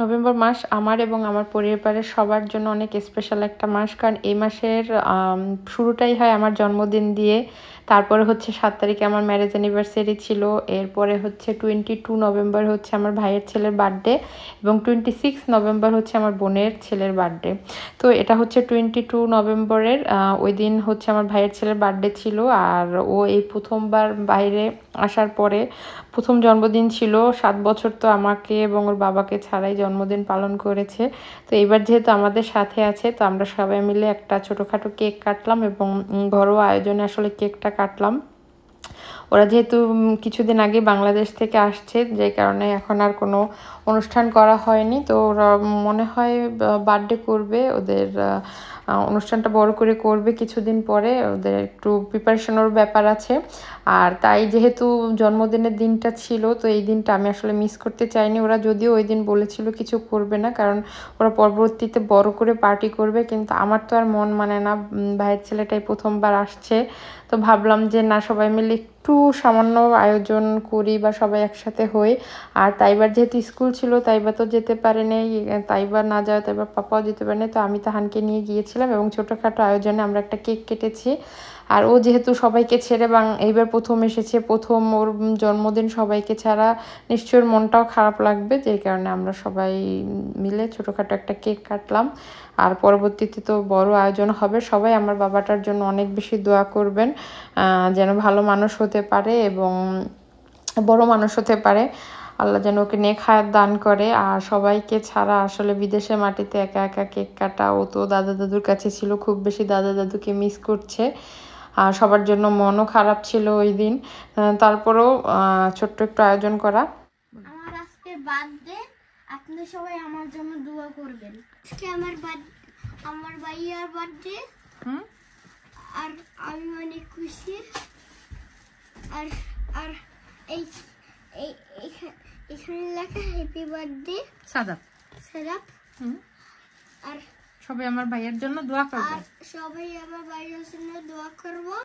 November মাস আমার এবং আমার পরিবারের সবার জন্য অনেক স্পেশাল একটা মাস কারণ এই মাসের শুরুটাই হয় আমার জন্মদিন দিয়ে তারপরে হচ্ছে সাত তারিখে আমার ম্যারেজ অ্যানিভার্সারি ছিল এরপরে হচ্ছে টোয়েন্টি টু নভেম্বর হচ্ছে আমার ভাইয়ের ছেলের বার্থডে এবং টোয়েন্টি সিক্স নভেম্বর হচ্ছে আমার বোনের ছেলের বার্থডে তো এটা হচ্ছে টোয়েন্টি টু নভেম্বরের ওই দিন হচ্ছে আমার ভাইয়ের ছেলের বার্থডে ছিল আর ও এই প্রথমবার বাইরে আসার পরে প্রথম জন্মদিন ছিল সাত বছর তো আমাকে এবং ওর বাবাকে ছাড়াই জন্মদিন পালন করেছে তো এবার যেহেতু আমাদের সাথে আছে তো আমরা সবাই মিলে একটা ছোটোখাটো কেক কাটলাম এবং ঘরোয়া আয়োজনে আসলে কেকটা কাটলাম ওরা যেহেতু কিছুদিন আগে বাংলাদেশ থেকে আসছে যে কারণে এখন আর কোনো অনুষ্ঠান করা হয়নি তো ওরা মনে হয় বার্থডে করবে ওদের অনুষ্ঠানটা বড় করে করবে কিছুদিন পরে ওদের একটু প্রিপারেশনের ব্যাপার আছে আর তাই যেহেতু জন্মদিনের দিনটা ছিল তো এই দিনটা আমি আসলে মিস করতে চাইনি ওরা যদিও ওই দিন বলেছিল কিছু করবে না কারণ ওরা পরবর্তীতে বড় করে পার্টি করবে কিন্তু আমার তো আর মন মানে না ভাইয়ের ছেলেটাই প্রথমবার আসছে তো ভাবলাম যে না সবাই মিলে একটু সামান্য আয়োজন করি বা সবাই একসাথে হই আর তাইবার যেহেতু স্কুল ছিল তাইবা তো যেতে পারেনি তাইবার না যাওয়া তাইবার পাপাও যেতে পারেনি তো আমি তাহানকে নিয়ে গিয়েছি করেছিলাম এবং ছোটোখাটো আয়োজনে আমরা একটা কেক কেটেছি আর ও যেহেতু সবাইকে ছেড়ে বাং এইবার প্রথম এসেছে প্রথম ওর জন্মদিন সবাইকে ছাড়া নিশ্চয়ই মনটাও খারাপ লাগবে যে কারণে আমরা সবাই মিলে ছোটোখাটো একটা কেক কাটলাম আর পরবর্তীতে তো বড় আয়োজন হবে সবাই আমার বাবাটার জন্য অনেক বেশি দোয়া করবেন যেন ভালো মানুষ হতে পারে এবং বড় মানুষ হতে পারে আল্লাহ যেন ওকে নেক হায়াত দান করে আর সবাইকে ছাড়া আসলে বিদেশে মাটিতে একা একা কেক কাটা ও তো দাদা দাদুর কাছে ছিল খুব বেশি দাদা দাদুকে মিস করছে আর সবার জন্য মনও খারাপ ছিল ওই দিন তারপরেও ছোট্ট একটু আয়োজন করা আর আমি অনেক খুশি আর আর এই এই এখানে লেখা হ্যাপি বার্থডে সাদাপ সাদাব হুম আর সবাই আমার ভাইয়ের জন্য দোয়া করবে সবাই আমার ভাইয়ের জন্য দোয়া করবো